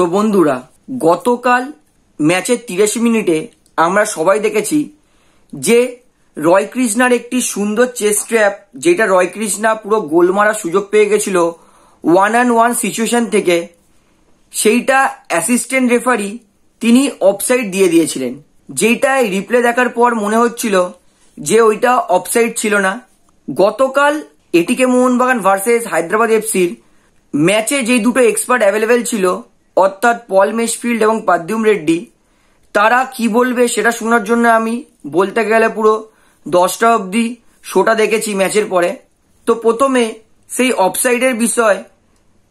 তো বন্ধুরা গতকাল ম্যাচের তিরাশি মিনিটে আমরা সবাই দেখেছি যে রয় কৃষ্ণার একটি সুন্দর চেস্ট ট্র্যাপ যেটা রয় কৃষ্ণা পুরো গোল মারার সুযোগ পেয়ে গেছিল ওয়ান অ্যান্ড ওয়ান সিচুয়েশন থেকে সেইটা অ্যাসিস্ট্যান্ট রেফারি তিনি অফসাইড দিয়ে দিয়েছিলেন যেটা রিপ্লে দেখার পর মনে হচ্ছিল যে ওইটা অফসাইড ছিল না গতকাল এটিকে মোহনবাগান ভার্সেস হায়দ্রাবাদ এফসির ম্যাচে যে দুটো এক্সপার্ট অ্যাভেলেবেল ছিল অর্থাৎ পল মেসফিল্ড এবং পাদ্যুম রেড্ডি তারা কি বলবে সেটা শোনার জন্য আমি বলতে গেলে পুরো দশটা অবধি শোটা দেখেছি ম্যাচের পরে তো প্রথমে সেই অফসাইডের বিষয়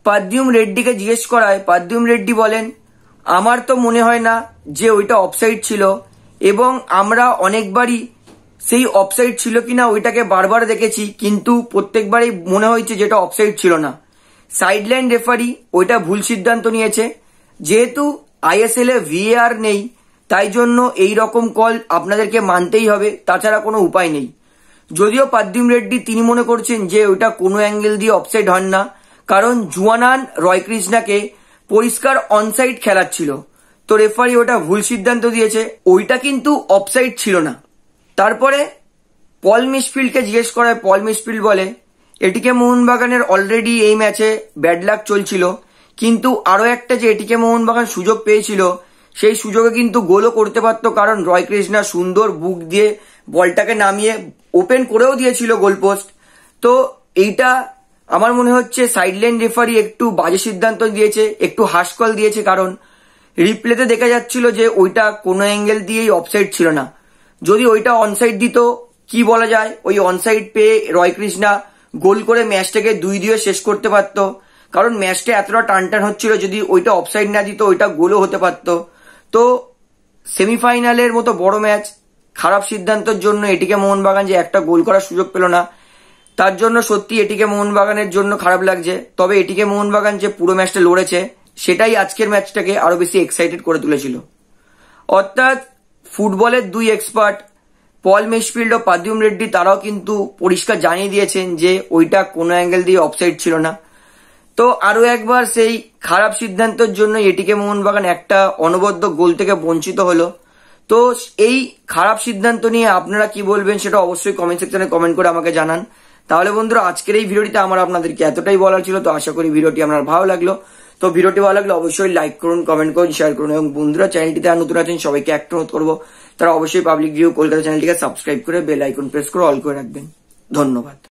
পাদ্যুম রেড্ডিকে জিজ্ঞেস করায় পাদ্যুম রেড্ডি বলেন আমার তো মনে হয় না যে ওইটা অফসাইড ছিল এবং আমরা অনেকবারই সেই অফসাইড ছিল কিনা ওইটাকে বারবার দেখেছি কিন্তু প্রত্যেকবারই মনে হয়েছে যেটা অফসাইড ছিল না সাইডলাইন রেফারি ওইটা ভুল সিদ্ধান্ত নিয়েছে যেহেতু আইএসএল এ ভিএআর নেই তাই জন্য এই রকম কল আপনাদেরকে মানতেই হবে তাছাড়া কোনো উপায় নেই যদিও পাদ্দিম রেড্ডি তিনি মনে করছেন যে ওটা কোনো অ্যাঙ্গেল দিয়ে অফসাইড হন না কারণ জুয়ানান রয়কৃষ্ণাকে পরিষ্কার অনসাইড খেলাচ্ছিল তো রেফারি ওটা ভুল সিদ্ধান্ত দিয়েছে ওইটা কিন্তু অফসাইড ছিল না তারপরে পল মিসফিল্ডকে জিজ্ঞেস করায় পল মিসফিল্ড বলে এটিকে মোহনবাগানের অলরেডি এই ম্যাচে ব্যাড লাক চলছিল কিন্তু আরও একটা যে এটিকে মোহনবাগান সুযোগ পেয়েছিল সেই সুযোগে কিন্তু গোলও করতে পারত কারণ রয় কৃষ্ণা সুন্দর বুক দিয়ে বলটাকে নামিয়ে ওপেন করেও দিয়েছিল গোলপোস্ট তো এইটা আমার মনে হচ্ছে সাইডলাইন রেফারি একটু বাজে সিদ্ধান্ত দিয়েছে একটু হাসকল দিয়েছে কারণ রিপ্লেতে দেখা যাচ্ছিল যে ওইটা কোনো অ্যাঙ্গেল দিয়েই অফসাইড ছিল না যদি ওইটা অনসাইড দিত কি বলা যায় ওই অনসাইড পেয়ে রয় কৃষ্ণা গোল করে ম্যাচটাকে দুই দিয়ে শেষ করতে পারত কারণ ম্যাচটা এতটা টানটান হচ্ছিল যদি ওইটা অফসাইড না দিত ওইটা গোলও হতে পারত তো সেমিফাইনালের মতো বড় ম্যাচ খারাপ সিদ্ধান্তের জন্য এটিকে মোহনবাগান যে একটা গোল করার সুযোগ পেল না তার জন্য সত্যি এটিকে মোহনবাগানের জন্য খারাপ লাগছে তবে এটিকে মোহনবাগান যে পুরো ম্যাচটা লড়েছে সেটাই আজকের ম্যাচটাকে আরো বেশি এক্সাইটেড করে তুলেছিল অর্থাৎ ফুটবলের দুই এক্সপার্ট পল মেশফিল্ড ও পাদিউম রেড্ডি তারাও কিন্তু পরিষ্কার জানিয়ে দিয়েছেন যে ওইটা কোনো অ্যাঙ্গেল দিয়ে অফসাইড ছিল না তো আরও একবার সেই খারাপ সিদ্ধান্তের জন্য এটিকে মোহনবাগান একটা অনবদ্য গোল থেকে বঞ্চিত হলো তো এই খারাপ সিদ্ধান্ত নিয়ে আপনারা কি বলবেন সেটা অবশ্যই কমেন্ট সেকশনে কমেন্ট করে আমাকে জানান তাহলে বন্ধুরা আজকের এই ভিডিওটিতে আমার আপনাদেরকে এতটাই বলার ছিল তো আশা করি ভিডিওটি আপনার ভালো লাগলো তো ভিডিওটি ভালো লাগলে অবশ্যই লাইক করুন কমেন্ট করুন শেয়ার করুন এবং বন্ধুরা চ্যানেলটিতে আর নতুন আছেন সবাইকে একটা অনুরোধ করবো তারা অবশ্যই পাবলিক ভিউ কলকাতা চ্যানেলটিকে সাবস্ক্রাইব করে বেল আইকন প্রেস করে অল করে রাখবেন ধন্যবাদ